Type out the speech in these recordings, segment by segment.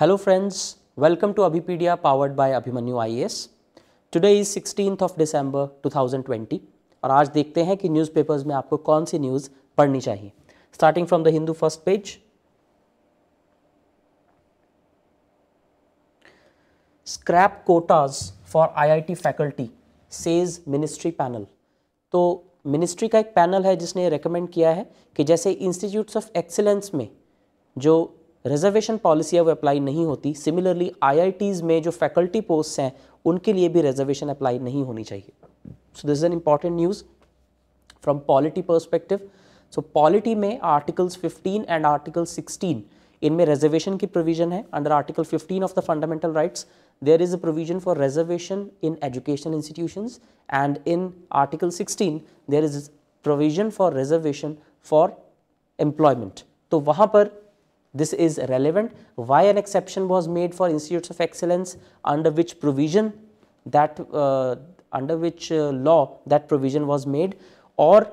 Hello friends, welcome to Abhipedia powered एस Abhimanyu is sixteen of December two thousand 2020 और आज देखते हैं कि न्यूज़पेपर्स में आपको कौन सी न्यूज़ पढ़नी चाहिए starting from the Hindu first page scrap quotas for IIT faculty says ministry panel तो मिनिस्ट्री का एक पैनल है जिसने रेकमेंड किया है कि जैसे इंस्टीट्यूट्स ऑफ एक्सेलेंस में जो रिजर्वेशन पॉलिसी है वो अप्लाई नहीं होती सिमिलरली आईआईटीज़ में जो फैकल्टी पोस्ट हैं उनके लिए भी रिजर्वेशन अप्लाई नहीं होनी चाहिए so this is an important news from polity perspective so polity में आर्टिकल्स 15 एंड आर्टिकल 16 इनमें रिजर्वेशन की प्रोविजन है under article 15 of the fundamental rights there is a provision for reservation in education institutions and in article 16 there is provision for reservation for employment तो वहाँ पर This is relevant. Why an exception was made for institutes of excellence under which provision that uh, under which uh, law that provision was made और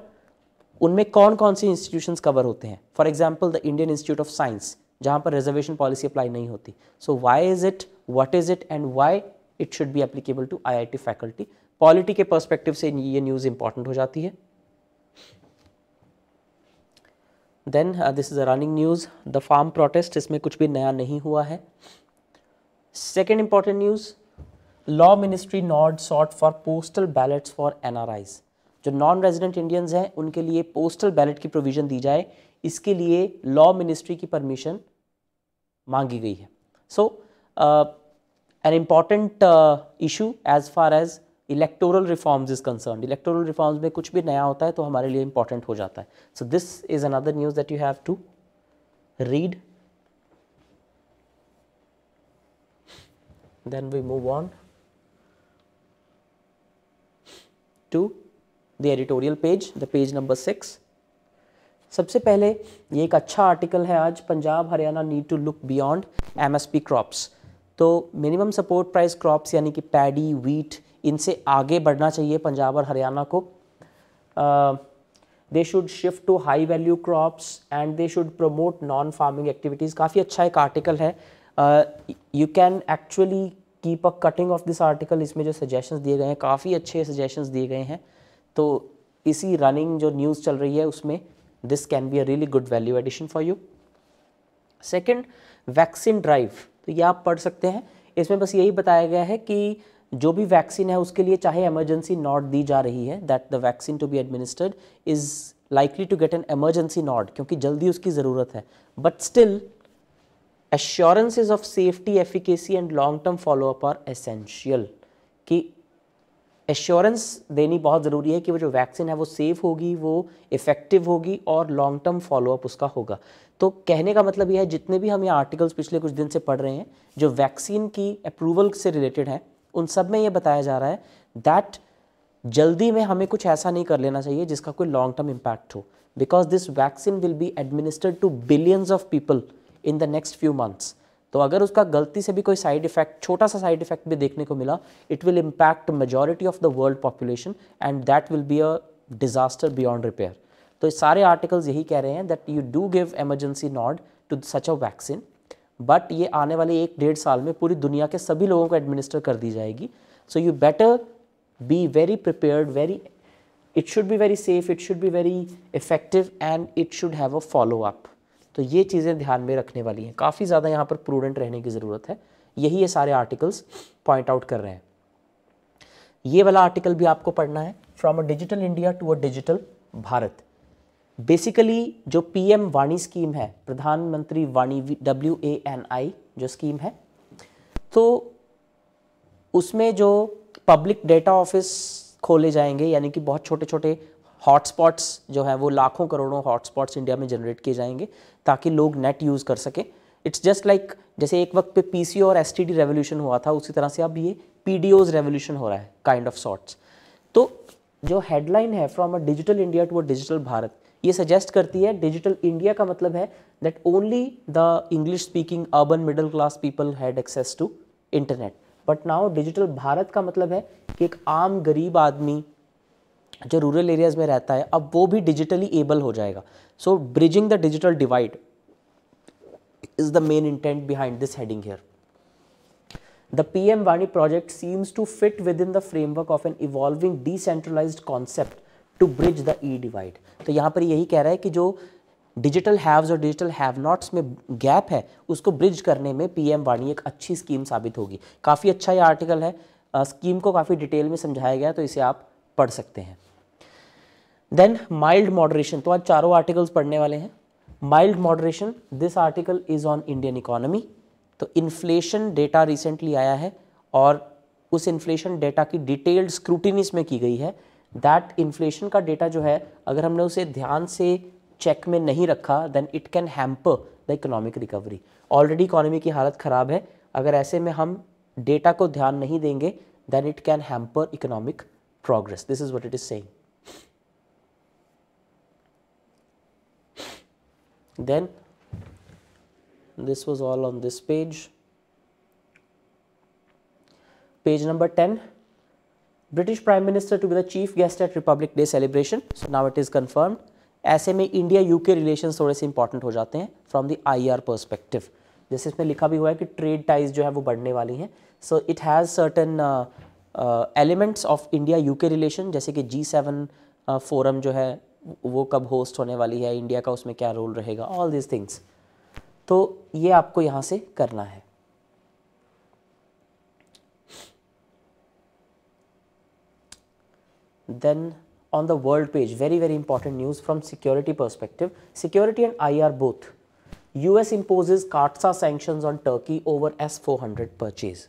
उनमें कौन कौन से institutions cover होते हैं for example the Indian Institute of Science जहाँ पर reservation policy apply नहीं होती so why is it what is it and why it should be applicable to I I T faculty polity के perspective से ये news important हो जाती है then this is a running news the farm protest इसमें कुछ भी नया नहीं हुआ है second important news law ministry not sought for postal ballots for N R Is जो नॉन रेजिडेंट इंडियंस हैं उनके लिए पोस्टल बैलेट की प्रोविज़न दी जाए इसके लिए लॉ मिनिस्ट्री की परमिशन मांगी गई है so an important issue as far as electoral reforms is concern electoral reforms में कुछ भी नया होता है तो हमारे लिए इंपॉर्टेंट हो जाता है so this is another news that you have to read then we move on to the editorial page the page number six सबसे पहले ये एक अच्छा आर्टिकल है आज Punjab Haryana need to look beyond MSP crops तो मिनिमम सपोर्ट प्राइस क्रॉप्स यानी कि पैडी वीट इनसे आगे बढ़ना चाहिए पंजाब और हरियाणा को they should shift to high value crops and they should promote non farming activities काफ़ी अच्छा एक आर्टिकल है you can actually keep a cutting of this article इसमें जो सजेशंस दिए गए हैं काफ़ी अच्छे सजेशंस दिए गए हैं तो इसी रनिंग जो न्यूज़ चल रही है उसमें this can be a really good value addition for you second vaccine drive तो ये आप पढ़ सकते हैं इसमें बस यही बताया गया है कि जो भी वैक्सीन है उसके लिए चाहे एमरजेंसी नॉट दी जा रही है that the vaccine to be administered is likely to get an emergency nod क्योंकि जल्दी उसकी ज़रूरत है but still assurances of safety efficacy and long term follow up are essential कि एश्योरेंस देनी बहुत ज़रूरी है कि वो जो वैक्सीन है वो सेफ़ होगी वो इफ़ेक्टिव होगी और लॉन्ग टर्म फॉलोअप उसका होगा तो कहने का मतलब यह है जितने भी हम ये आर्टिकल्स पिछले कुछ दिन से पढ़ रहे हैं जो वैक्सीन की अप्रूवल से रिलेटेड हैं उन सब में ये बताया जा रहा है दैट जल्दी में हमें कुछ ऐसा नहीं कर लेना चाहिए जिसका कोई लॉन्ग टर्म इम्पैक्ट हो because this vaccine will be administered to billions of people in the next few months तो अगर उसका गलती से भी कोई साइड इफेक्ट छोटा सा साइड इफेक्ट भी देखने को मिला it will impact majority of the world population and that will be a disaster beyond repair तो सारे आर्टिकल्स यही कह रहे हैं that you do give emergency nod to such a vaccine but ये आने वाले एक डेढ़ साल में पूरी दुनिया के सभी लोगों को एडमिनिस्टर कर दी जाएगी so you better be very prepared very it should be very safe it should be very effective and it should have a follow up तो ये चीज़ें ध्यान में रखने वाली हैं काफ़ी ज़्यादा यहाँ पर प्रूडेंट रहने की ज़रूरत है यही ये सारे आर्टिकल्स पॉइंट आउट कर रहे हैं ये वाला आर्टिकल भी आपको पढ़ना है from a digital India to a digital Bharat basically जो पीएम वाणी स्कीम है प्रधानमंत्री वाणी डब्ल्यू ए एन आई जो स्कीम है तो उसमें जो पब्लिक डेटा ऑफिस खोले जाएंगे यानी कि बहुत छोटे छोटे हॉटस्पॉट्स जो हैं वो लाखों करोड़ों हॉटस्पॉट्स इंडिया में जनरेट किए जाएंगे ताकि लोग नेट यूज़ कर सकें इट्स जस्ट लाइक जैसे एक वक्त पे पीसी और एसटीडी रेवोल्यूशन हुआ था उसी तरह से अब ये पीडीओज रेवोल्यूशन हो रहा है काइंड ऑफ सॉर्ट्स तो जो हेडलाइन है from a digital India to a digital Bharat ये सजेस्ट करती है डिजिटल इंडिया का मतलब है that only the English speaking urban middle class people had access to internet but now digital Bharat का मतलब है कि एक आम गरीब आदमी जो रूरल एरियाज़ में रहता है अब वो भी डिजिटली एबल हो जाएगा so bridging the digital divide is the main intent behind this heading heading here. The Vani project seems to fit within the framework of an evolving decentralized concept to bridge the e divide तो यहाँ पर यही कह रहा है कि जो digital haves और डिजिटल हैव नॉट्स में गैप है उसको ब्रिज करने में पीएम वाणी एक अच्छी स्कीम साबित होगी काफ़ी अच्छा ये आर्टिकल है आ, स्कीम को काफ़ी डिटेल में समझाया गया तो इसे आप पढ़ सकते हैं देन माइल्ड मॉडरेशन तो आज चारों आर्टिकल्स पढ़ने वाले हैं mild moderation this article is on Indian economy तो इन्फ्लेशन डेटा रिसेंटली आया है और उस इन्फ्लेशन डेटा की डिटेल्ड स्क्रूटिनीस में की गई है दैट इन्फ्लेशन का डेटा जो है अगर हमने उसे ध्यान से चेक में नहीं रखा then it can hamper the economic recovery already economy की हालत ख़राब है अगर ऐसे में हम डेटा को ध्यान नहीं देंगे then it can hamper economic progress this is what it is saying then this was all on this page page number ten British Prime Minister to be the chief guest at Republic Day celebration. So now it is confirmed. ऐसे में India UK relation थोड़े से important हो जाते हैं from the I R perspective जैसे इसमें लिखा भी हुआ है कि ट्रेड टाइज जो है वो बढ़ने वाली हैं so it has certain elements of India UK relation जैसे कि जी सेवन फोरम जो है वो कब होस्ट होने वाली है इंडिया का उसमें क्या रोल रहेगा ऑल दीज थिंग्स तो ये आपको यहाँ से करना है Then on the world page, very, very important news from security perspective. Security and IR both. US imposes kartsa sanctions on Turkey over s400 purchase.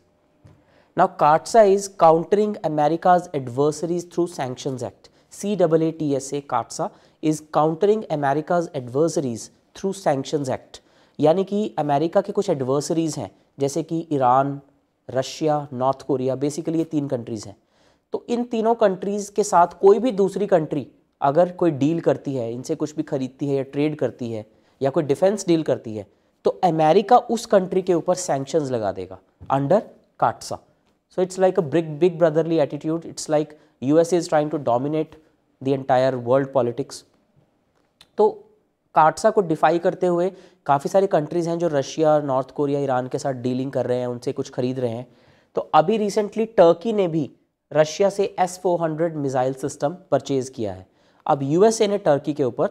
Now, kartsa is Countering America's Adversaries Through Sanctions Act. CAATSA CARTSA is Countering America's Adversaries Through Sanctions Act. यानी कि America के कुछ एडवर्सरीज़ हैं जैसे कि Iran Russia North Korea basically ये तीन countries हैं तो इन तीनों कंट्रीज़ के साथ कोई भी दूसरी कंट्री अगर कोई डील करती है इनसे कुछ भी खरीदती है या ट्रेड करती है या कोई डिफेंस डील करती है तो अमेरिका उस कंट्री के ऊपर सैंक्शंस लगा देगा under CAATSA so it's like a brig big brotherly attitude it's like U S is trying to dominate the entire world politics तो काटसा को डिफाई करते हुए काफ़ी सारी कंट्रीज़ हैं जो रशिया नॉर्थ कोरिया ईरान के साथ डीलिंग कर रहे हैं उनसे कुछ खरीद रहे हैं तो अभी रिसेंटली टर्की ने भी रशिया से S four hundred missile system purchase किया है अब यूएसए ने टर्की के ऊपर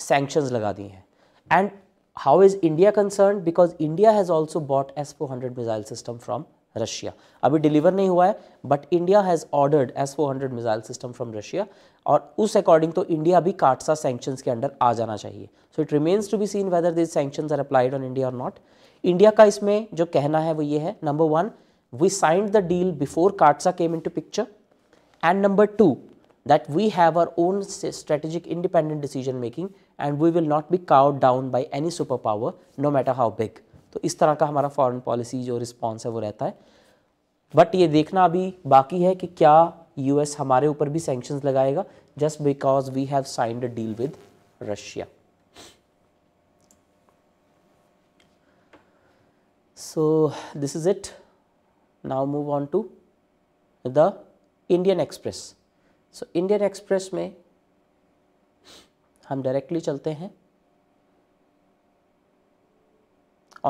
सेंक्शन लगा दिए हैं and how is India concern because India has also bought S four hundred missile system from Russia अभी डिलीवर नहीं हुआ है but India has ordered S four hundred missile system from Russia और उस अकॉर्डिंग तो इंडिया भी काटसा sanction के under आ जाना चाहिए so it remains to be seen whether these sanction are applied on India और नॉट इंडिया का इसमें जो कहना है वो ये है number one we signed the deal before CATSA came into picture. And number two, that we have our own strategic independent decision making and we will not be cowed down by any superpower no matter how big. तो इस तरह का हमारा foreign policy जो response है वो रहता है बट ये देखना अभी बाकी है कि क्या यूएस हमारे ऊपर भी सैंक्शंस लगाएगा just because we have signed a deal with Russia so this is it now move on to the Indian Express so Indian Express में हम डायरेक्टली चलते हैं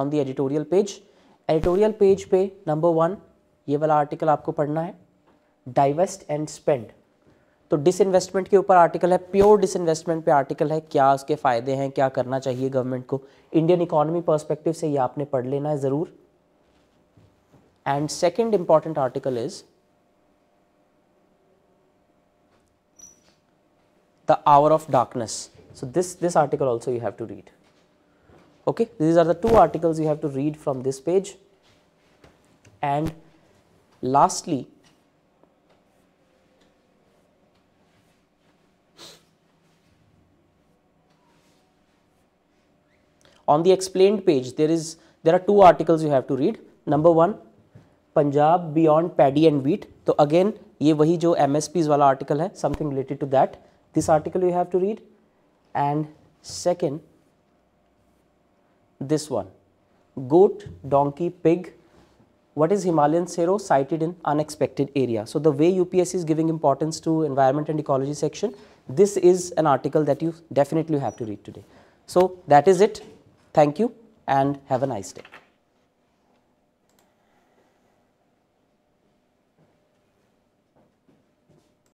on the editorial page editorial page पे number one ये वाला article आपको पढ़ना है डाइवेस्ट एंड स्पेंड तो डिसइन्वेस्टमेंट के ऊपर आर्टिकल है प्योर डिसइन्वेस्टमेंट पे आर्टिकल है क्या उसके फ़ायदे हैं क्या करना चाहिए गवर्नमेंट को इंडियन इकोनॉमी पर्सपेक्टिव से ये आपने पढ़ लेना है ज़रूर And second important article is the hour of darkness. So, this, this article also you have to read. Okay, these are the two articles you have to read from this page. And lastly, on the explained page there is there are two articles you have to read number 1 Punjab beyond paddy and wheat. So again, ये वही जो M वाला article है something related to that this article you have to read and second this one goat donkey pig what is himalayan sero cited in unexpected area so the way ups is giving importance to environment and ecology section this is an article that you definitely have to read today so that is it thank you and have a nice day